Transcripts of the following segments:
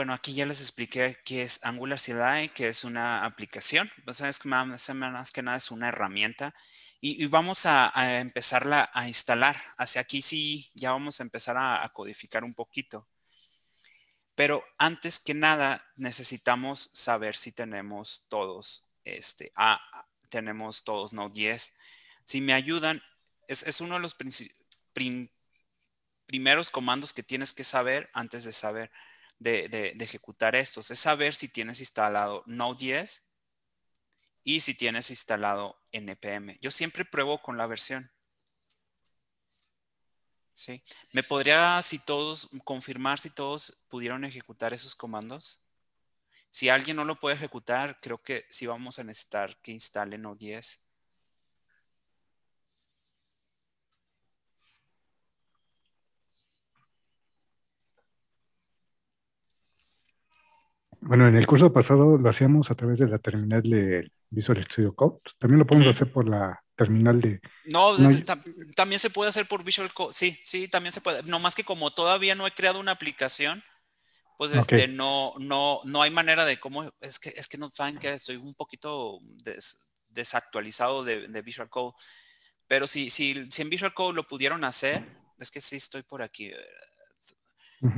bueno, aquí ya les expliqué qué es Angular CLI, que es una aplicación. O sea, es que más, que nada es una herramienta. Y, vamos a, empezarla a instalar. Hacia aquí sí ya vamos a empezar a, codificar un poquito. Pero antes que nada necesitamos saber si tenemos todos, este, tenemos todos 10. Si me ayudan, es, uno de los primeros comandos que tienes que saber antes de saber de, ejecutar estos, es saber si tienes instalado Node.js y si tienes instalado NPM. Yo siempre pruebo con la versión. ¿Me podría, si todos, confirmar si todos pudieron ejecutar esos comandos? Si alguien no lo puede ejecutar, creo que sí vamos a necesitar que instale Node.js. Bueno, en el curso pasado lo hacíamos a través de la terminal de Visual Studio Code. También lo podemos mm. hacer por la terminal de... No, también se puede hacer por Visual Code. Sí, sí, también se puede. No más que como todavía no he creado una aplicación, pues este, no, no, no hay manera de cómo... Es que, es que no saben que estoy un poquito desactualizado de, Visual Code. Pero si, si, si en Visual Code lo pudieron hacer, es que sí estoy por aquí.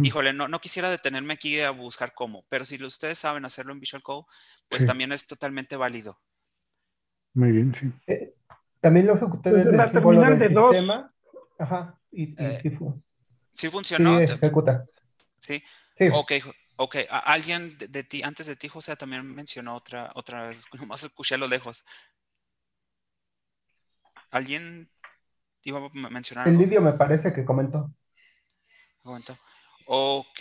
Híjole, no, quisiera detenerme aquí a buscar cómo, pero si ustedes saben hacerlo en Visual Code, pues también es totalmente válido. Muy bien, sí. Eh, también lo ejecuté pues, desde el de sistema. Ajá, eh, sí, funcionó. Sí, ejecuta. Sí. Ok, Ok, alguien de, ti, antes de ti, José, también mencionó otra, otra vez, nomás escuché a lo lejos. ¿Alguien iba a mencionar? El vídeo me parece que comentó. Comentó. Ok.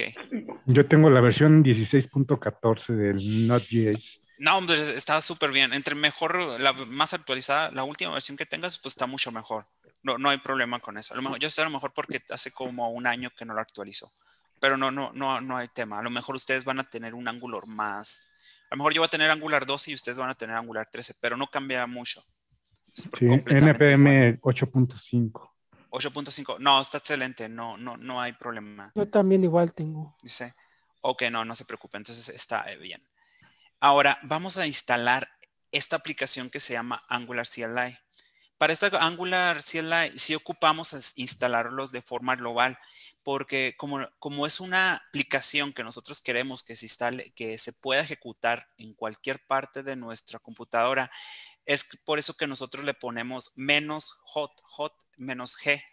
Yo tengo la versión 16.14 del Node.js. No, hombre, está súper bien. Entre mejor, la más actualizada, la última versión que tengas, pues está mucho mejor. No, no hay problema con eso. A lo mejor, yo sé a lo mejor porque hace como un año que no lo actualizo. Pero no, no, no, no hay tema. A lo mejor ustedes van a tener un Angular más. A lo mejor yo voy a tener Angular 12 y ustedes van a tener Angular 13, pero no cambia mucho. Sí, NPM 8.5. 8.5. No, está excelente. No, no, no hay problema. Yo también igual tengo. Dice, ok, no, no se preocupe. Entonces está eh, bien. Ahora vamos a instalar esta aplicación que se llama Angular CLI. Para esta Angular CLI si ocupamos instalarlos de forma global porque como, como es una aplicación que nosotros queremos que se instale, que se pueda ejecutar en cualquier parte de nuestra computadora, es por eso que nosotros le ponemos menos hot, hot, menos G.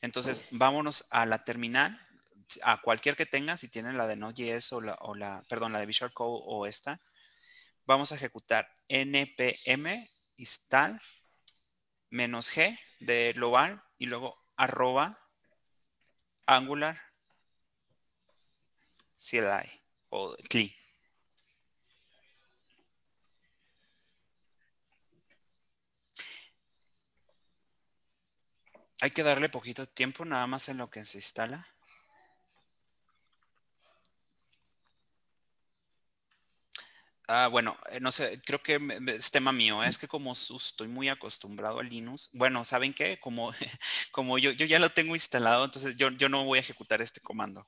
Entonces, vámonos a la terminal, a cualquier que tenga, si tienen la de Node.js o la, perdón, la de Visual Code o esta, vamos a ejecutar npm install menos g de global y luego arroba angular CLI o CLI. Hay que darle poquito tiempo nada más en lo que se instala. Ah, bueno, eh, no sé, creo que es tema mío, ¿eh? es que como estoy muy acostumbrado a Linux, bueno, ¿saben qué? Como, como yo, ya lo tengo instalado, entonces yo, yo no voy a ejecutar este comando.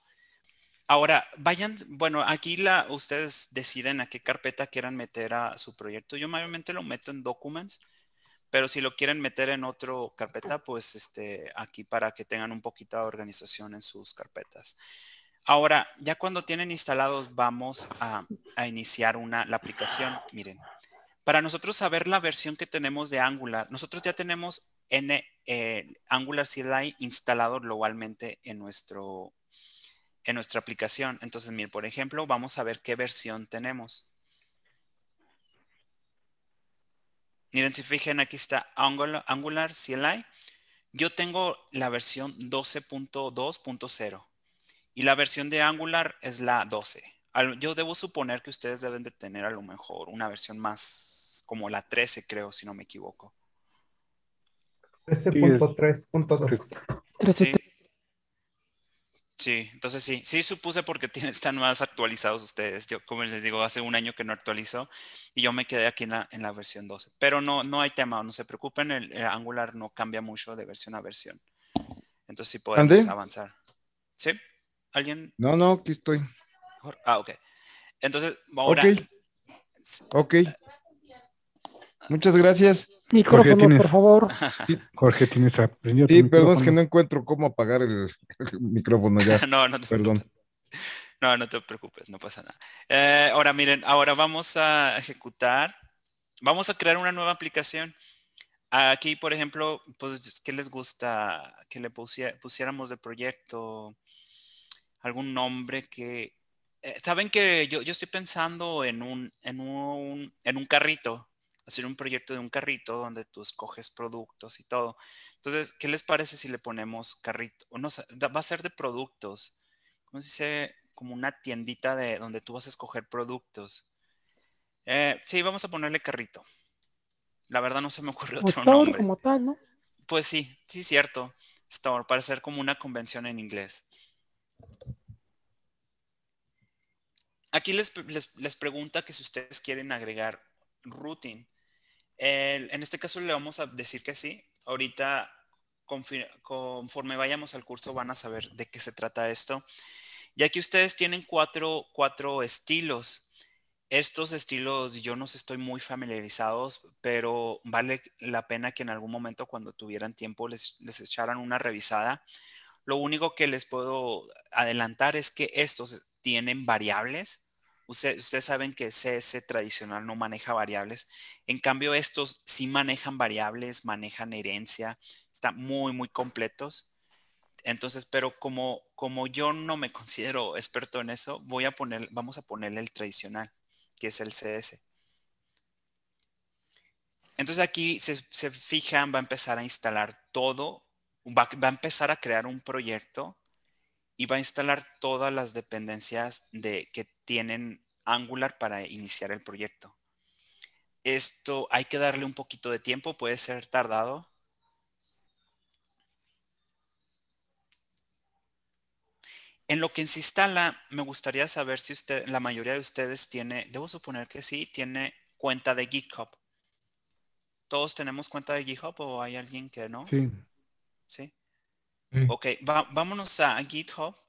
Ahora, vayan, bueno, aquí la, ustedes deciden a qué carpeta quieran meter a su proyecto. Yo mayormente lo meto en Documents, pero si lo quieren meter en otro carpeta, pues este, aquí para que tengan un poquito de organización en sus carpetas. Ahora, ya cuando tienen instalados, vamos a, iniciar una, la aplicación. Miren, para nosotros saber la versión que tenemos de Angular, nosotros ya tenemos N, eh, Angular CLI instalado globalmente en, nuestro, en nuestra aplicación. Entonces, miren, por ejemplo, vamos a ver qué versión tenemos. Miren, si fijan, aquí está Angular, CLI. Yo tengo la versión 12.2.0 y la versión de Angular es la 12. Yo debo suponer que ustedes deben de tener a lo mejor una versión más como la 13, creo, si no me equivoco. 13.3.3 Sí, entonces sí, sí supuse porque tienen, están más actualizados ustedes. Yo, como les digo, hace un año que no actualizo y yo me quedé aquí en la, en la versión 12. Pero no, no hay tema, no se preocupen, el, Angular no cambia mucho de versión a versión. Entonces sí podemos avanzar. ¿Sí? ¿Alguien? No, no, aquí estoy. Ah, ok. Entonces, ahora. Ok. Ah. Muchas gracias. Micrófonos, por favor. Jorge, tienes aprendido. Sí, perdón, es que no encuentro cómo apagar el, micrófono ya. no, no te perdón. Preocupes. No, no te preocupes, no pasa nada. Eh, ahora miren, ahora vamos a ejecutar, vamos a crear una nueva aplicación. Aquí, por ejemplo, pues, ¿qué les gusta que le pusiéramos de proyecto? Algún nombre que... Eh, saben que yo, estoy pensando en un, en un carrito, hacer un proyecto de un carrito donde tú escoges productos y todo. Entonces, ¿qué les parece si le ponemos carrito? O no, va a ser de productos. ¿Cómo se dice? Como una tiendita de donde tú vas a escoger productos. Eh, sí, vamos a ponerle carrito. La verdad no se me ocurrió otro store, nombre. Como tal, ¿no? Pues sí, sí, cierto. Store, para ser como una convención en inglés. Aquí les, les, les pregunta que si ustedes quieren agregar routing. en este caso le vamos a decir que sí. Ahorita, conforme vayamos al curso, van a saber de qué se trata esto. ya que ustedes tienen cuatro, estilos. Estos estilos yo no estoy muy familiarizados, pero vale la pena que en algún momento cuando tuvieran tiempo les, les echaran una revisada. Lo único que les puedo adelantar es que estos tienen variables ustedes saben que CS tradicional no maneja variables. En cambio, estos sí manejan variables, manejan herencia, están muy, muy completos. Entonces, pero como, como yo no me considero experto en eso, voy a poner, vamos a ponerle el tradicional, que es el CS. Entonces aquí se, se fijan, va a empezar a instalar todo, va, va a empezar a crear un proyecto y va a instalar todas las dependencias de, que tienen Angular para iniciar el proyecto. Esto hay que darle un poquito de tiempo, puede ser tardado. En lo que se instala, me gustaría saber si usted, la mayoría de ustedes tiene, debo suponer que sí, tiene cuenta de GitHub. ¿Todos tenemos cuenta de GitHub o hay alguien que no? Sí. Sí. Ok, vámonos a GitHub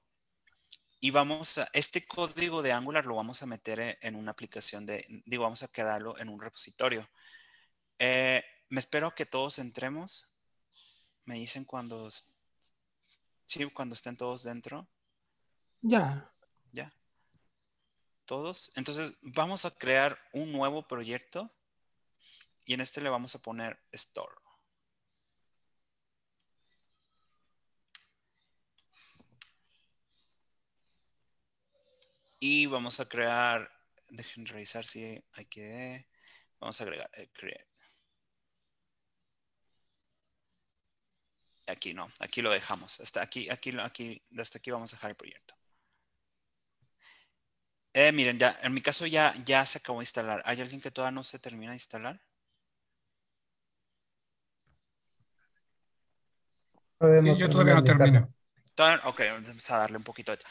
y vamos a, este código de Angular lo vamos a meter e, en una aplicación de, digo, vamos a quedarlo en un repositorio. Eh, me espero que todos entremos. Me dicen cuando, sí, cuando estén todos dentro. Ya. Ya. Todos. Entonces vamos a crear un nuevo proyecto y en este le vamos a poner store. Y vamos a crear, dejen revisar si hay que, vamos a agregar, eh, create. Aquí no, aquí lo dejamos. Hasta aquí, aquí, aquí, hasta aquí vamos a dejar el proyecto. Eh, miren, ya, en mi caso ya, ya se acabó de instalar. ¿Hay alguien que todavía no se termina de instalar? yo todavía no termino. ok, vamos a darle un poquito de...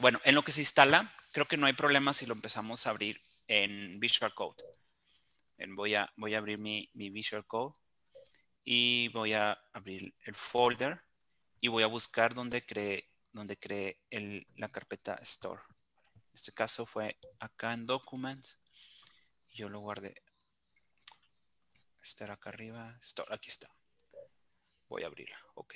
Bueno, en lo que se instala, creo que no hay problema si lo empezamos a abrir en Visual Code. Voy a, abrir mi, Visual Code y voy a abrir el folder y voy a buscar donde cree la carpeta Store. En este caso fue acá en Documents. yo lo guardé. Estar acá arriba. Store, aquí está. Voy a abrirla. Ok.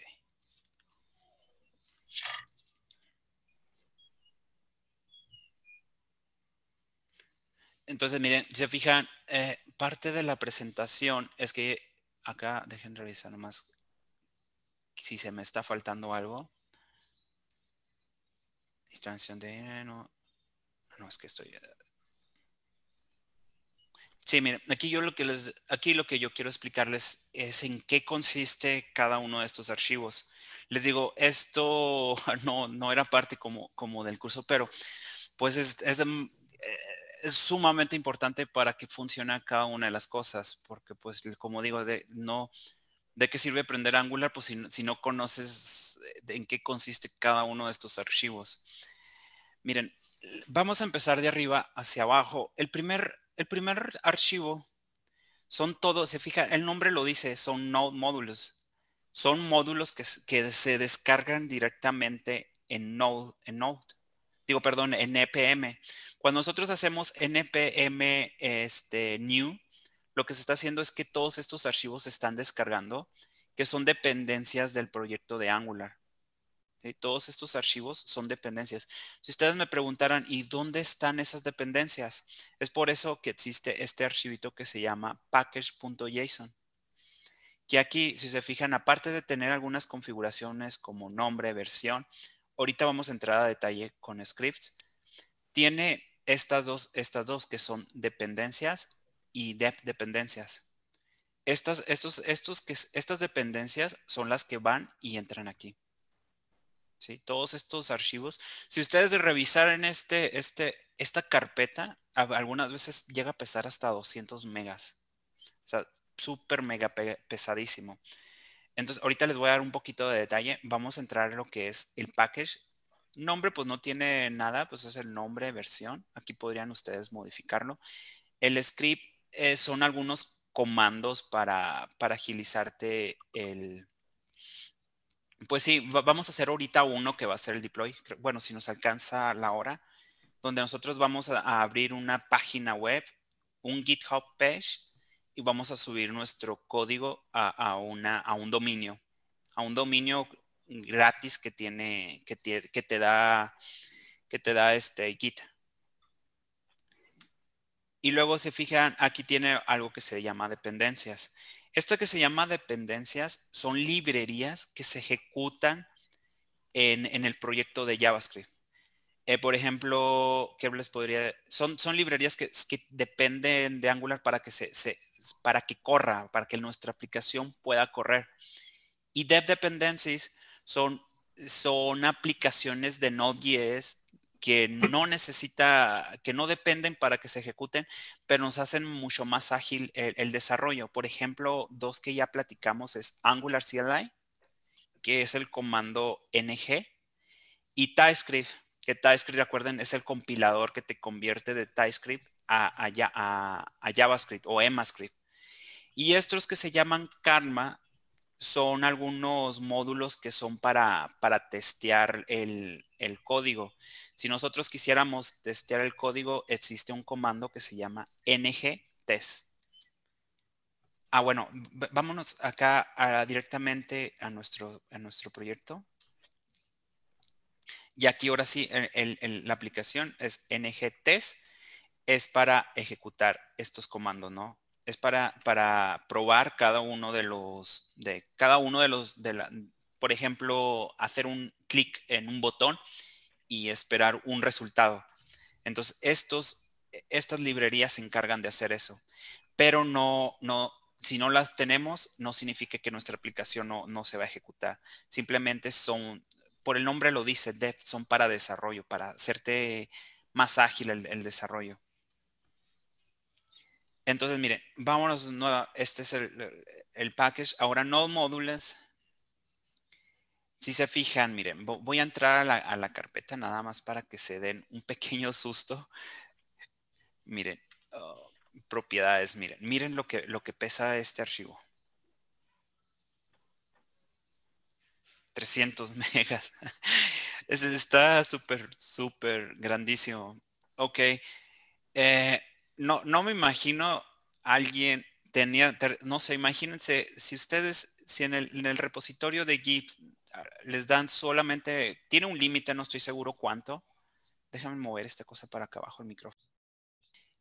Entonces, miren, se fijan, eh, parte de la presentación es que acá, dejen revisar nomás si se me está faltando algo. Distracción de... Eh, no, es que estoy... Eh. Sí, miren, aquí yo lo que les, aquí lo que yo quiero explicarles es en qué consiste cada uno de estos archivos. Les digo, esto no, no era parte como, como del curso, pero pues es, es es sumamente importante para que funcione cada una de las cosas, porque pues como digo, de, no, ¿de qué sirve aprender Angular? Pues si, no, conoces eh, en qué consiste cada uno de estos archivos. Miren, vamos a empezar de arriba hacia abajo. El primer, el primer archivo son todos, se fijan, el nombre lo dice, son node módulos. Son módulos que, que se descargan directamente en Node. En node digo, perdón, NPM. Cuando nosotros hacemos NPM este, new, lo que se está haciendo es que todos estos archivos se están descargando, que son dependencias del proyecto de Angular. Todos estos archivos son dependencias. Si ustedes me preguntaran, ¿y dónde están esas dependencias? Es por eso que existe este archivito que se llama package.json. Que aquí, si se fijan, aparte de tener algunas configuraciones como nombre, versión, ahorita vamos a entrar a detalle con scripts, tiene estas dos, estas dos que son dependencias y dep dependencias. Estas, estos, estos que, estas dependencias son las que van y entran aquí. ¿Sí? Todos estos archivos. Si ustedes revisaran este, este, esta carpeta, algunas veces llega a pesar hasta 200 megas. O sea, súper mega pesadísimo. Entonces, ahorita les voy a dar un poquito de detalle. Vamos a entrar en lo que es el package. Nombre, pues no tiene nada, pues es el nombre, versión. Aquí podrían ustedes modificarlo. El script eh, son algunos comandos para, para agilizarte el... Pues sí, vamos a hacer ahorita uno que va a ser el deploy. Bueno, si nos alcanza la hora, donde nosotros vamos a abrir una página web, un GitHub page, y vamos a subir nuestro código a, una, a un dominio, a un dominio gratis que tiene, que te, que te da, que te da este Git. Y luego se fijan, aquí tiene algo que se llama dependencias. Esto que se llama dependencias son librerías que se ejecutan en, el proyecto de JavaScript. Eh, por ejemplo, ¿qué les podría...? Son, son librerías que, dependen de Angular para que se, se, para que corra, para que nuestra aplicación pueda correr. Y Dev Dependencies son, son aplicaciones de Node.js que no necesita, que no dependen para que se ejecuten, pero nos hacen mucho más ágil el, desarrollo. Por ejemplo, dos que ya platicamos es Angular CLI, que es el comando ng, y TypeScript, que TypeScript, recuerden, es el compilador que te convierte de TypeScript a, JavaScript o EMAScript. Y estos que se llaman Karma son algunos módulos que son para, para testear el, código. Si nosotros quisiéramos testear el código, existe un comando que se llama ngtest. Ah, bueno, vámonos acá directamente a nuestro, nuestro proyecto. Y aquí ahora sí, el, la aplicación es test es para ejecutar estos comandos, ¿no? Es para, para probar cada uno de los, de cada uno de los, de la, por ejemplo, hacer un clic en un botón y esperar un resultado. Entonces, estos, estas librerías se encargan de hacer eso, pero no, no, si no las tenemos, no significa que nuestra aplicación no, se va a ejecutar. Simplemente son, por el nombre lo dice, dev, son para desarrollo, para hacerte más ágil el desarrollo. Entonces, miren, vámonos Este es el, package. Ahora, no módulos. Si se fijan, miren, voy a entrar a la, carpeta nada más para que se den un pequeño susto. Miren, oh, propiedades, miren, miren lo que, lo que pesa este archivo. 300 megas. está súper, súper grandísimo. Ok. Eh, no, no me imagino alguien tenía, no sé, imagínense, si ustedes, si en el, repositorio de Git ah, les dan solamente, tiene un límite, no estoy seguro cuánto. Déjame mover esta cosa para acá abajo el micrófono.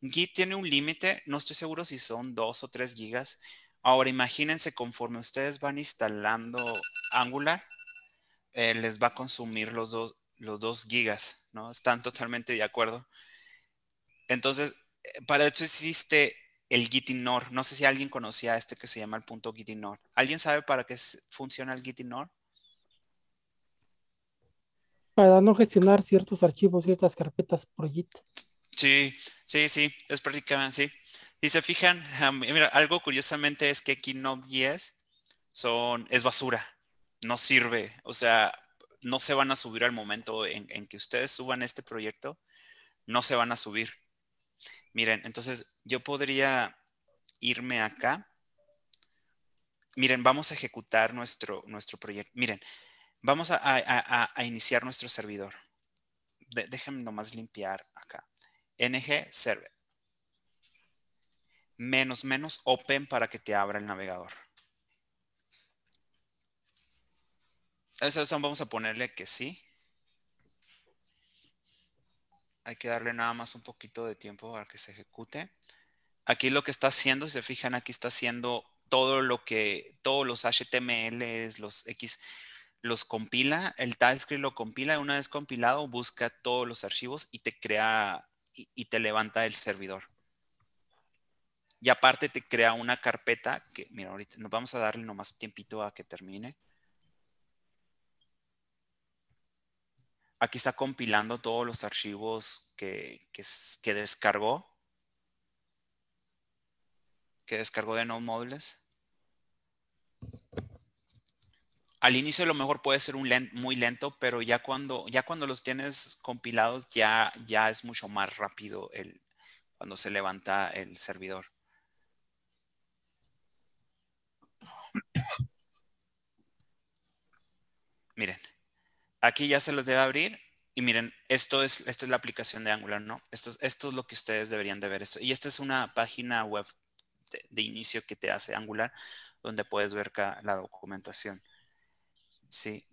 Git tiene un límite, no estoy seguro si son dos o tres gigas. Ahora imagínense conforme ustedes van instalando Angular, eh, les va a consumir los los dos gigas, ¿no? Están totalmente de acuerdo. Entonces, para eso existe el Gitignore No sé si alguien conocía este que se llama el punto Gitinor. ¿Alguien sabe para qué funciona el Gitignore? Para no gestionar ciertos archivos, ciertas carpetas por Git. Sí, sí, sí, es prácticamente sí. Si se fijan, mira, algo curiosamente es que aquí 10 son, es basura, no sirve, o sea, no se van a subir al momento en que ustedes suban este proyecto, no se van a subir Miren, entonces yo podría irme acá. Miren, vamos a ejecutar nuestro, nuestro proyecto. Miren, vamos a, a, iniciar nuestro servidor. déjenme nomás limpiar acá. ng server. Menos menos open para que te abra el navegador. Eso, eso vamos a ponerle que sí. Hay que darle nada más un poquito de tiempo para que se ejecute. Aquí lo que está haciendo, si se fijan, aquí está haciendo todo lo que, todos los HTMLs, los X, los compila, el TypeScript lo compila, y una vez compilado busca todos los archivos y te crea y, te levanta el servidor. Y aparte te crea una carpeta que, mira, ahorita nos vamos a darle nomás tiempito a que termine. Aquí está compilando todos los archivos que, descargó. Que descargó de no módulos. Al inicio a lo mejor puede ser un lento, muy lento, pero ya cuando, ya cuando los tienes compilados ya, ya es mucho más rápido el, cuando se levanta el servidor. Miren aquí ya se los debe abrir y miren, esto es, es la aplicación de Angular, ¿no? Esto, esto es lo que ustedes deberían de ver. Y esta es una página web de, inicio que te hace Angular, donde puedes ver la documentación. Sí.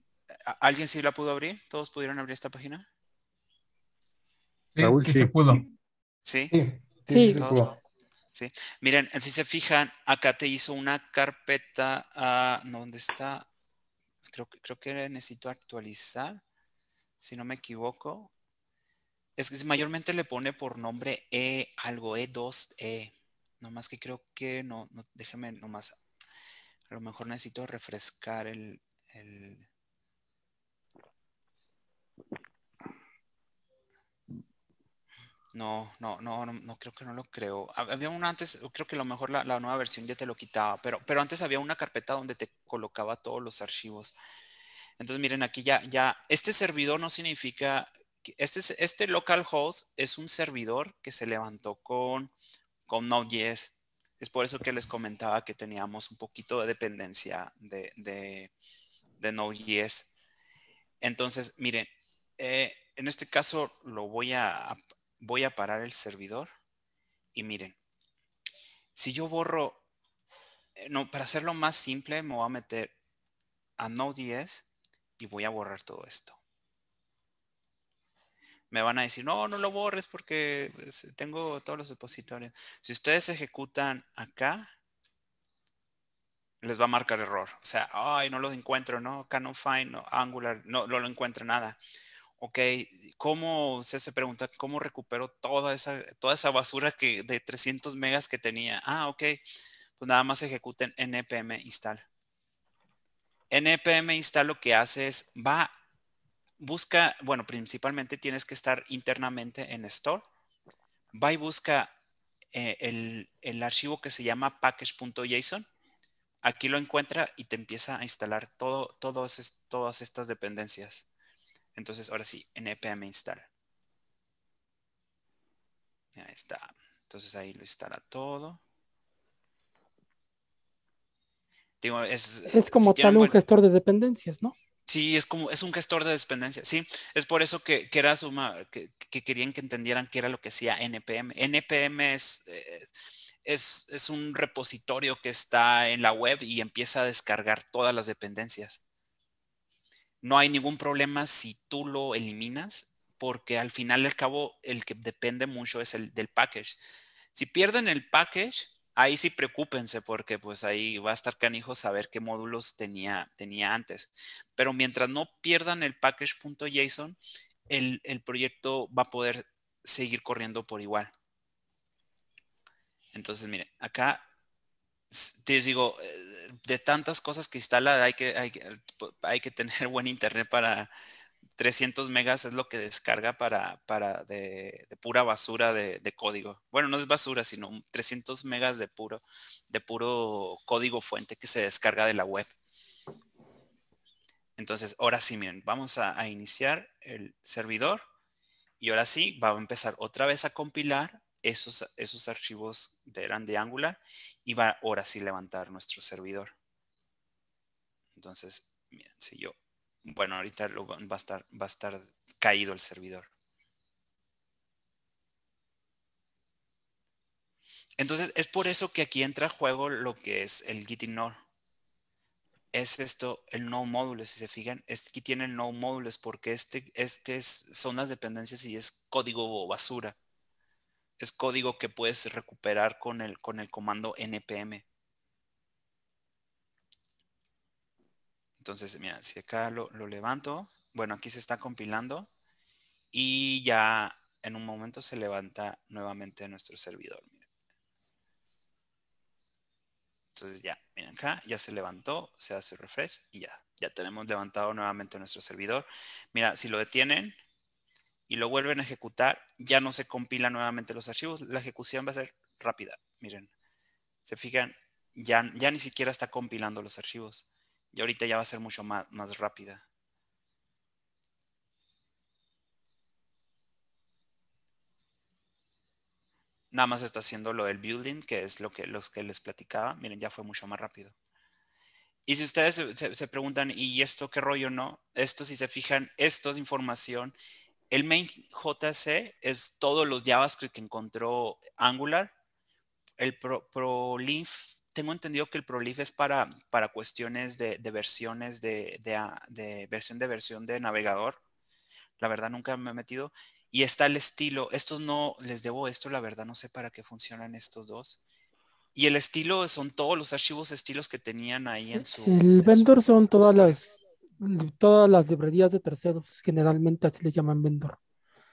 ¿Alguien sí la pudo abrir? ¿Todos pudieron abrir esta página? Sí, sí, se pudo. ¿Sí? Sí, Miren, si se fijan, acá te hizo una carpeta, ah, ¿dónde está? creo, que necesito actualizar, si no me equivoco. Es que mayormente le pone por nombre E algo, E2E. E. Nomás que creo que no, no déjeme nomás. A lo mejor necesito refrescar el no, no, no, no, creo que no lo creo. Había una antes, creo que a lo mejor la, nueva versión ya te lo quitaba, pero, pero antes había una carpeta donde te colocaba todos los archivos. Entonces, miren, aquí ya, ya, este servidor no significa, este, este localhost es un servidor que se levantó con, con Node.js. Es por eso que les comentaba que teníamos un poquito de dependencia de, de, Node.js. Entonces, miren, eh, en este caso lo voy a, voy a parar el servidor y miren, si yo borro, eh, no, para hacerlo más simple me voy a meter a Node.js y voy a borrar todo esto. Me van a decir, no, no lo borres porque pues, tengo todos los depositorios. Si ustedes ejecutan acá, les va a marcar error. O sea, ay, no lo encuentro, no, cannot find, no, Angular, no, no lo encuentro nada ok, ¿cómo, se, se pregunta, cómo recupero toda esa, toda esa basura que, de 300 megas que tenía? Ah, ok, pues nada más ejecuten npm install. npm install lo que hace es, va, busca, bueno, principalmente tienes que estar internamente en store, va y busca eh, el, archivo que se llama package.json, aquí lo encuentra y te empieza a instalar todo, todas estas dependencias. Entonces, ahora sí, npm install. Ya está. Entonces ahí lo instala todo. es, como tal un gestor de dependencias, ¿no? Sí, es como, es un gestor de dependencias, sí. Es por eso que, que era suma, que, querían que entendieran qué era lo que hacía NPM. NPM eh, es, es un repositorio que está en la web y empieza a descargar todas las dependencias no hay ningún problema si tú lo eliminas, porque al final del al cabo el que depende mucho es el del package. Si pierden el package, ahí sí preocúpense porque pues ahí va a estar canijo saber qué módulos tenía, tenía antes. Pero mientras no pierdan el package.json, el, el proyecto va a poder seguir corriendo por igual. Entonces, mire, acá te digo, eh, de tantas cosas que instala, hay que, hay, que tener buen internet para 300 megas es lo que descarga para, para de, pura basura de, código. Bueno, no es basura, sino 300 megas de puro, de puro código fuente que se descarga de la web. Entonces, ahora sí, miren, vamos a, a iniciar el servidor y ahora sí va a empezar otra vez a compilar esos, archivos eran de Angular y va ahora sí levantar nuestro servidor. Entonces, miren, si yo, bueno, ahorita va, a estar, va a estar caído el servidor. Entonces, es por eso que aquí entra a juego lo que es el git ignore Es esto, el no módulos, si se fijan, es, aquí tiene el no módulos porque este, este son las dependencias y es código basura es código que puedes recuperar con el, con el comando npm. Entonces, mira, si acá lo, levanto, bueno, aquí se está compilando y ya en un momento se levanta nuevamente nuestro servidor. Entonces ya, miren acá, ya se levantó, se hace refresh y ya, ya tenemos levantado nuevamente nuestro servidor. Mira, si lo detienen, y lo vuelven a ejecutar, ya no se compila nuevamente los archivos, la ejecución va a ser rápida. Miren, se fijan, ya, ya ni siquiera está compilando los archivos. Y ahorita ya va a ser mucho más, más rápida. Nada más está haciendo lo del building, que es lo que, los que les platicaba. Miren, ya fue mucho más rápido. Y si ustedes se, se preguntan, ¿y esto qué rollo no? Esto, si se fijan, esto es información el main JC es todos los JavaScript que encontró Angular. El pro, tengo entendido que el ProLinf es para, para cuestiones de, versiones de, versión de versión de navegador. La verdad nunca me he metido. Y está el estilo. Estos no, les debo esto, la verdad no sé para qué funcionan estos dos. Y el estilo son todos los archivos estilos que tenían ahí en su... El vendor son todas las todas las librerías de terceros, generalmente así le llaman vendor.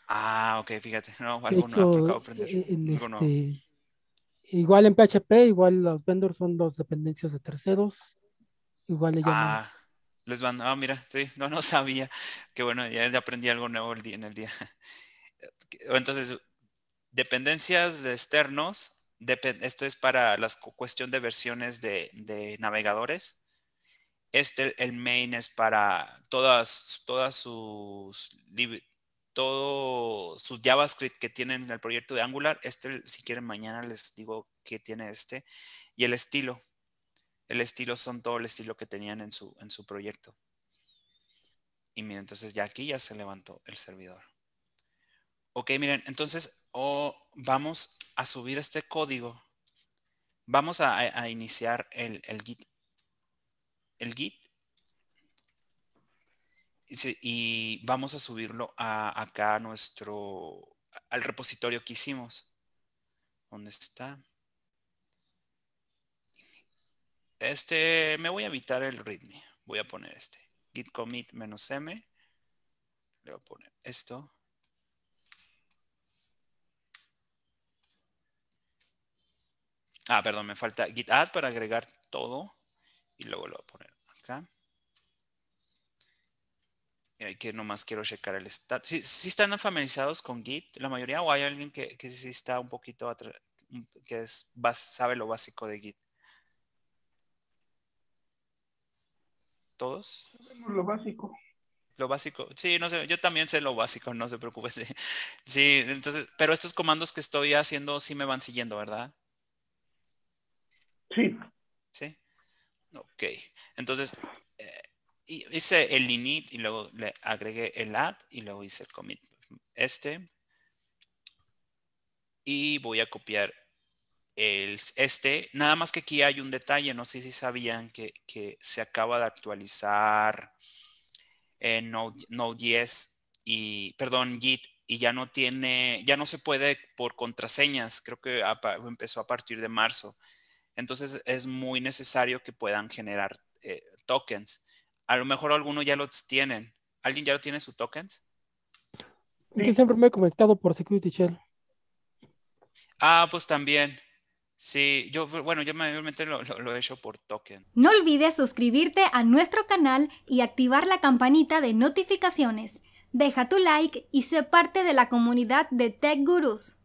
Ah, ok, fíjate, no, algo Igual en PHP, igual los vendors son dos dependencias de terceros, igual le llaman. Ah, les van, ah, mira, sí, no, no sabía, que bueno, ya aprendí algo nuevo el día, en el día. Entonces, dependencias de externos, esto es para la cuestión de versiones de, de navegadores este, el main es para todas, todas sus, todos sus JavaScript que tienen en el proyecto de Angular. Este, si quieren, mañana les digo qué tiene este. Y el estilo. El estilo son todo el estilo que tenían en su, en su proyecto. Y miren, entonces ya aquí ya se levantó el servidor. Ok, miren, entonces oh, vamos a subir este código. Vamos a, iniciar el, el Git el git y vamos a subirlo a, acá a nuestro, al repositorio que hicimos. ¿Dónde está? Este, me voy a evitar el readme. Voy a poner este. Git commit menos M. Le voy a poner esto. Ah, perdón, me falta git add para agregar todo y luego lo voy a poner acá. Y que nomás quiero checar el estado Si, están familiarizados con Git, la mayoría, o hay alguien que, que sí está un poquito atrás, que es, sabe lo básico de Git. ¿Todos? lo básico. Lo básico. Sí, no sé, yo también sé lo básico, no se preocupen. sí, entonces, pero estos comandos que estoy haciendo sí me van siguiendo, ¿verdad? Sí. Ok, entonces eh, hice el init y luego le agregué el add y luego hice el commit este. Y voy a copiar el, este. Nada más que aquí hay un detalle, no sé si sabían que, se acaba de actualizar en Node, Node.js y, perdón, Git y ya no tiene, ya no se puede por contraseñas. Creo que empezó a partir de marzo. Entonces es muy necesario que puedan generar eh, tokens. A lo mejor algunos ya los tienen. ¿Alguien ya lo tiene sus tokens? Yo siempre me he conectado por Security Shell. Ah, pues también. Sí, yo, bueno, yo mayormente lo, he hecho por token. No olvides suscribirte a nuestro canal y activar la campanita de notificaciones. Deja tu like y sé parte de la comunidad de Tech Gurus.